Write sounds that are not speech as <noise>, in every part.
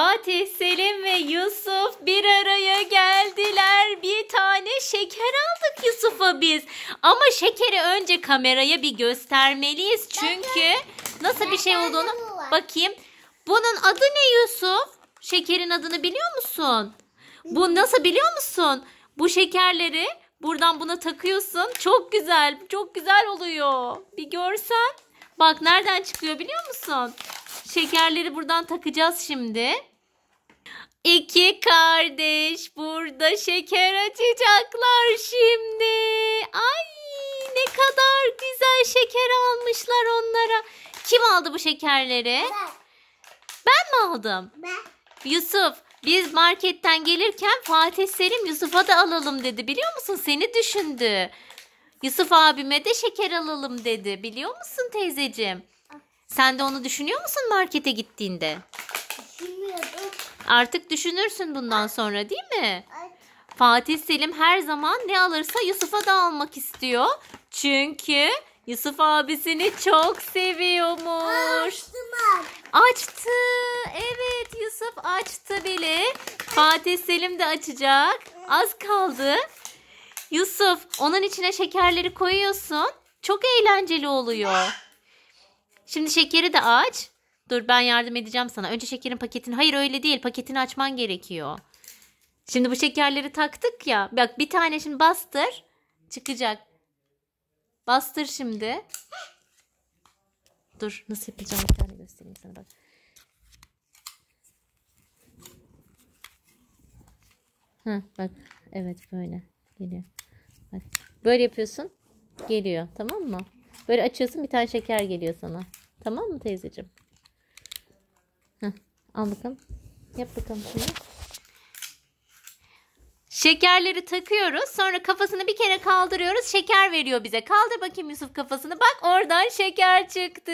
Fatih, Selim ve Yusuf bir araya geldiler. Bir tane şeker aldık Yusuf'a biz. Ama şekeri önce kameraya bir göstermeliyiz. Çünkü nasıl bir şey olduğunu bakayım. Bunun adı ne Yusuf? Şekerin adını biliyor musun? Bu nasıl biliyor musun? Bu şekerleri buradan buna takıyorsun. Çok güzel, çok güzel oluyor. Bir görsen. Bak nereden çıkıyor biliyor musun? Şekerleri buradan takacağız şimdi. İki kardeş burada şeker açacaklar şimdi. Ay ne kadar güzel şeker almışlar onlara. Kim aldı bu şekerleri? Ben. Ben mi aldım? Ben. Yusuf biz marketten gelirken Fatih Selim Yusuf'a da alalım dedi biliyor musun? Seni düşündü. Yusuf abime de şeker alalım dedi biliyor musun teyzeciğim? Sen de onu düşünüyor musun markete gittiğinde? Düşünmüyorum. Artık düşünürsün bundan sonra değil mi? Fatih Selim her zaman ne alırsa Yusuf'a da almak istiyor. Çünkü Yusuf abisini çok seviyormuş. Açtılar. Açtı. Evet Yusuf açtı bile. Fatih Selim de açacak. Az kaldı. Yusuf onun içine şekerleri koyuyorsun. Çok eğlenceli oluyor. Şimdi şekeri de aç. Dur ben yardım edeceğim sana. Önce şekerin paketini. Hayır öyle değil. Paketini açman gerekiyor. Şimdi bu şekerleri taktık ya. Bak bir tane şimdi bastır. Çıkacak. Bastır şimdi. Dur nasıl yapacağım bir tane göstereyim sana bak. Hı, bak evet böyle geliyor. Bak böyle yapıyorsun. Geliyor tamam mı? Böyle açıyorsun bir tane şeker geliyor sana. Tamam mı teyzeciğim? Heh, al bakalım. Yap bakalım şimdi. Şekerleri takıyoruz. Sonra kafasını bir kere kaldırıyoruz. Şeker veriyor bize. Kaldır bakayım Yusuf kafasını. Bak oradan şeker çıktı.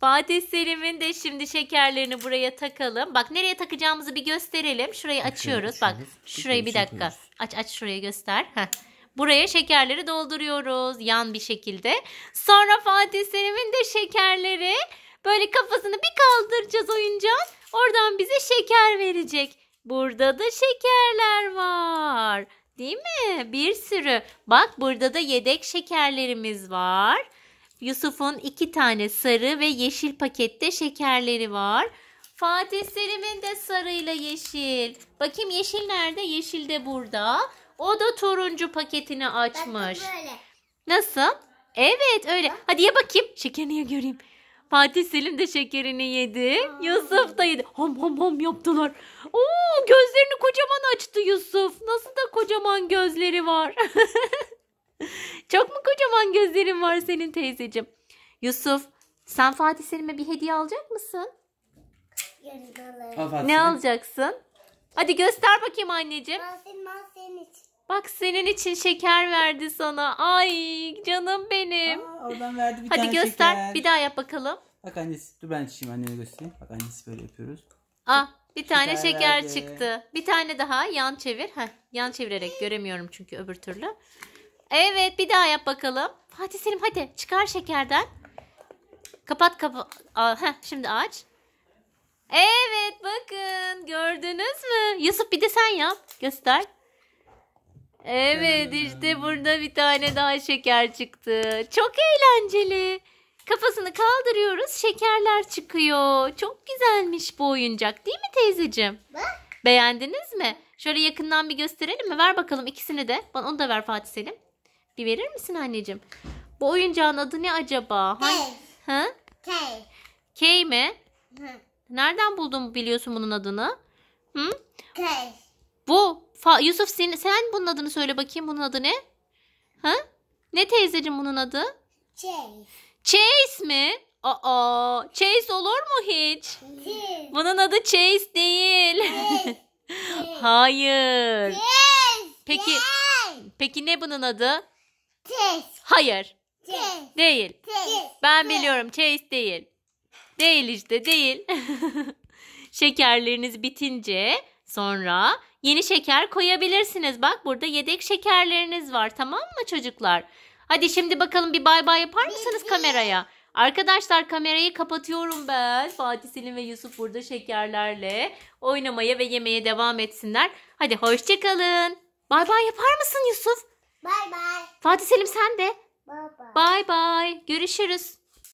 Fatih Selim'in de şimdi şekerlerini buraya takalım. Bak nereye takacağımızı bir gösterelim. Şurayı açıyoruz. Bak şurayı bir şey dakika. Aç aç şurayı göster. Heh. Buraya şekerleri dolduruyoruz yan bir şekilde. Sonra Fatih Selim'in de şekerleri böyle kafasını bir kaldıracağız oyuncağın. Oradan bize şeker verecek. Burada da şekerler var. Değil mi? Bir sürü. Bak burada da yedek şekerlerimiz var. Yusuf'un iki tane sarı ve yeşil pakette şekerleri var. Fatih Selim'in de sarıyla yeşil. Bakayım yeşil nerede? Yeşil de burada. O da turuncu paketini açmış. böyle. Nasıl? Evet öyle. Hadi ya bakayım. Şekerini göreyim. Fatih Selim de şekerini yedi. Aa. Yusuf da yedi. Ham ham ham yaptılar. Oo gözlerini kocaman açtı Yusuf. Nasıl da kocaman gözleri var. <laughs> Çok mu kocaman gözlerin var senin teyzeciğim? Yusuf sen Fatih Selim'e bir hediye alacak mısın? Al ne alacaksın? Hadi göster bakayım anneciğim. Mahzen, mahzen için. Bak senin için şeker verdi sana. Ay canım benim. Aa, oradan verdi bir Hadi tane göster. Şeker. Bir daha yap bakalım. Bak annesi. Dur ben şimdi annene göstereyim. Bak annesi böyle yapıyoruz. Ah bir tane şeker, verdi. çıktı. Bir tane daha yan çevir. Heh, yan çevirerek göremiyorum çünkü öbür türlü. Evet bir daha yap bakalım. Fatih Selim hadi çıkar şekerden. Kapat kapat. Heh, şimdi aç. Evet bakın gördünüz mü? Yusuf bir de sen yap. Göster. Evet işte ee. burada bir tane daha şeker çıktı. Çok eğlenceli. Kafasını kaldırıyoruz şekerler çıkıyor. Çok güzelmiş bu oyuncak değil mi teyzeciğim? Beğendiniz mi? Şöyle yakından bir gösterelim mi? Ver bakalım ikisini de. Bana onu da ver Fatih Selim. Bir verir misin anneciğim? Bu oyuncağın adı ne acaba? K. Ha? K. K mi? Hı. Nereden buldun biliyorsun bunun adını? Hı? Bu. Fa Yusuf sen, sen bunun adını söyle bakayım. Bunun adı ne? Ha? Ne teyzeciğim bunun adı? Chase. Chase mi? Aa, Chase olur mu hiç? Chase. Bunun adı Chase değil. Chase. <laughs> Hayır. Chase. Peki Chase. peki ne bunun adı? Chase. Hayır. Chase. Değil. Chase. Ben biliyorum Chase değil. Değil işte değil. <laughs> Şekerleriniz bitince sonra yeni şeker koyabilirsiniz. Bak burada yedek şekerleriniz var tamam mı çocuklar? Hadi şimdi bakalım bir bay bay yapar mısınız kameraya? Arkadaşlar kamerayı kapatıyorum ben. Fatih Selim ve Yusuf burada şekerlerle oynamaya ve yemeye devam etsinler. Hadi hoşçakalın. Bay bay yapar mısın Yusuf? Bay bay. Fatih Selim sen de. Bay bay. Bay bay. Görüşürüz.